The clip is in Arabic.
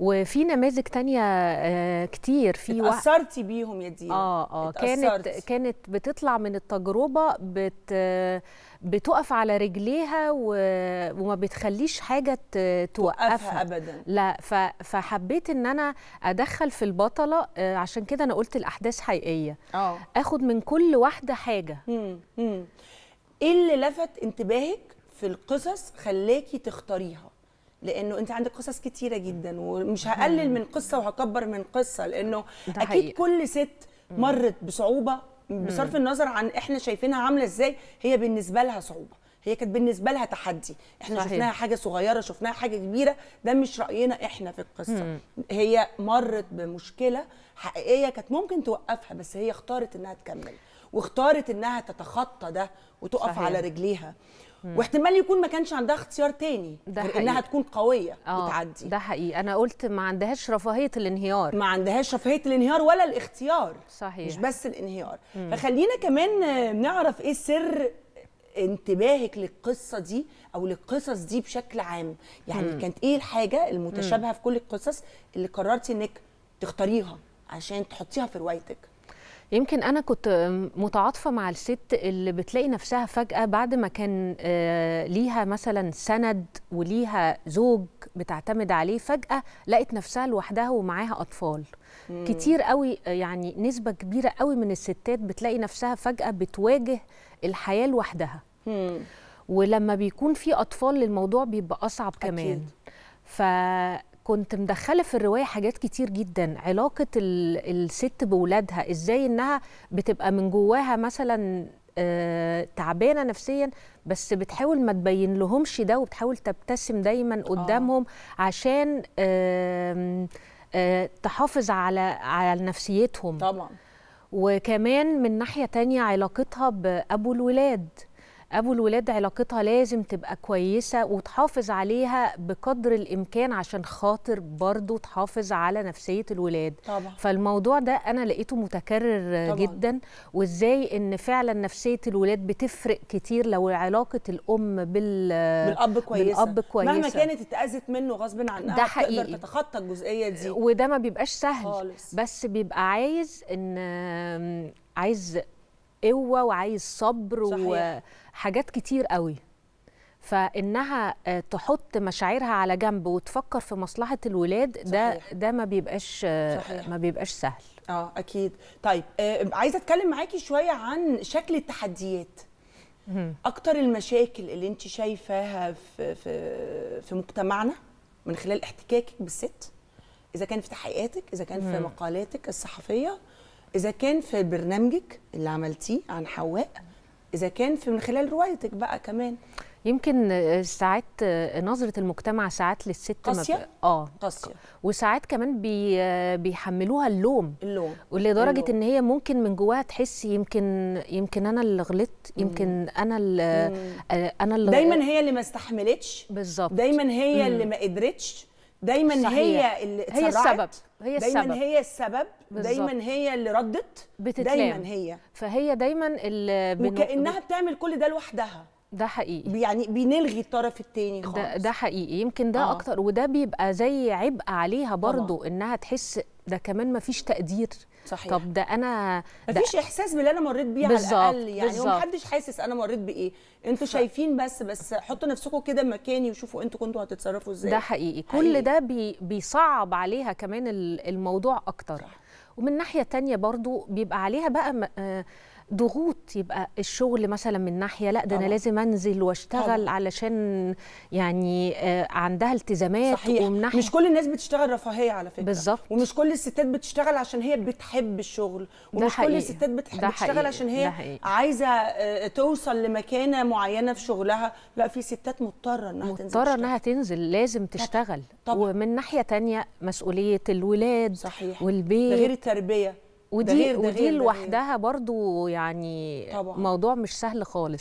وفي نماذج تانية آه، كتير في اتأثرتي بيهم يا دينا اه اه كانت كانت بتطلع من التجربة بت بتقف على رجليها و... وما بتخليش حاجة توقفها, توقفها أبدا لا ف... فحبيت إن أنا أدخل في البطلة آه، عشان كده أنا قلت الأحداث حقيقية أوه. أخد من كل واحدة حاجة إيه اللي لفت انتباهك في القصص خلاكي تختاريها لانه انت عندك قصص كتيره جدا ومش هقلل من قصه وهكبر من قصه لانه اكيد حقيقة. كل ست مرت بصعوبه بصرف النظر عن احنا شايفينها عامله ازاي هي بالنسبه لها صعوبه هي كانت بالنسبه لها تحدي احنا صحيح. شفناها حاجه صغيره شفناها حاجه كبيره ده مش راينا احنا في القصه مم. هي مرت بمشكله حقيقيه كانت ممكن توقفها بس هي اختارت انها تكمل واختارت انها تتخطى ده وتقف صحيح. على رجليها واحتمال يكون ما كانش عندها اختيار تاني ده حقيقي. انها تكون قويه آه ده حقيقي انا قلت ما عندهاش رفاهيه الانهيار ما عندهاش رفاهيه الانهيار ولا الاختيار صحيح مش بس الانهيار مم. فخلينا كمان نعرف ايه سر انتباهك للقصه دي او للقصص دي بشكل عام يعني مم. كانت ايه الحاجه المتشابهه مم. في كل القصص اللي قررتي انك تختاريها عشان تحطيها في روايتك يمكن انا كنت متعاطفه مع الست اللي بتلاقي نفسها فجاه بعد ما كان آه، ليها مثلا سند وليها زوج بتعتمد عليه فجاه لقت نفسها لوحدها ومعاها اطفال مم. كتير قوي يعني نسبه كبيره قوي من الستات بتلاقي نفسها فجاه بتواجه الحياه لوحدها مم. ولما بيكون في اطفال الموضوع بيبقى اصعب كمان أكيد. ف كنت مدخله في الروايه حاجات كتير جدا علاقه الست بولادها ازاي انها بتبقى من جواها مثلا آه، تعبانه نفسيا بس بتحاول ما تبين لهمش ده وبتحاول تبتسم دايما آه. قدامهم آه. عشان تحافظ على على نفسيتهم طبعا وكمان من ناحيه تانية علاقتها بابو الولاد ابو الولاد علاقتها لازم تبقى كويسه وتحافظ عليها بقدر الامكان عشان خاطر برضه تحافظ على نفسيه الولاد طبعا. فالموضوع ده انا لقيته متكرر طبعا. جدا وازاي ان فعلا نفسيه الولاد بتفرق كتير لو علاقه الام بال بالاب كويسه بالاب كويسه مهما كانت اتاذت منه غصب عنها ده حقيقي. تقدر تتخطى الجزئيه دي وده ما بيبقاش سهل خالص. بس بيبقى عايز ان عايز قوه وعايز صبر صحيح. وحاجات كتير قوي فانها آه، تحط مشاعرها على جنب وتفكر في مصلحه الولاد ده ده ما بيبقاش آه، صحيح. ما بيبقاش سهل اه اكيد طيب آه عايزه اتكلم معاكي شويه عن شكل التحديات اكتر المشاكل اللي انت شايفاها في في في مجتمعنا من خلال احتكاكك بالست اذا كان في تحقيقاتك اذا كان في مقالاتك الصحفيه اذا كان في برنامجك اللي عملتيه عن حواء اذا كان في من خلال روايتك بقى كمان يمكن آه، ساعات آه، نظره المجتمع ساعات للست قاسيه مب... اه قاسيه وساعات كمان بي... آه، بيحملوها اللوم اللوم ولدرجه اللوم. ان هي ممكن من جواها تحس يمكن يمكن انا اللي غلطت يمكن انا اللي انا اللي دايما هي اللي ما استحملتش بالظبط دايما هي مم. اللي ما قدرتش دايما صحيح. هي اللي هي السبب هي السبب دايما هي السبب بالزبط. دايما هي اللي ردت بتتلام. دايما هي فهي دايما اللي بنو... وكانها بتعمل كل ده لوحدها ده حقيقي يعني بنلغي الطرف الثاني خالص ده, ده حقيقي يمكن ده آه. اكتر وده بيبقى زي عبء عليها برضو طبعا. انها تحس ده كمان مفيش تقدير صحيح طب ده انا ده فيش احساس باللي انا مريت بيه على الاقل يعني بالزبط. هو حاسس انا مريت بايه انتوا شايفين بس بس حطوا نفسكم كده مكاني وشوفوا انتوا كنتوا هتتصرفوا ازاي ده حقيقي, حقيقي. كل ده بي بيصعب عليها كمان الموضوع اكتر صح. ومن ناحيه تانية برضو بيبقى عليها بقى آه، ضغوط يبقى الشغل مثلا من ناحيه لا ده انا لازم انزل واشتغل طبعا. علشان يعني آه، عندها التزامات صحيح ومن ناحية مش كل الناس بتشتغل رفاهيه على فكره بالظبط ومش كل الستات بتشتغل عشان هي بتحب الشغل ومش كل الستات بتحب بتشتغل عشان هي عايزه آه، توصل لمكانه معينه في شغلها لا في ستات مضطره انها تنزل مضطره انها تنزل لازم تشتغل طبعا. ومن ناحيه تانية مسؤوليه الولاد صحيح والبيت ده غير التربيه ودي ده غير ده ودي غير لوحدها برضو يعني طبعا. موضوع مش سهل خالص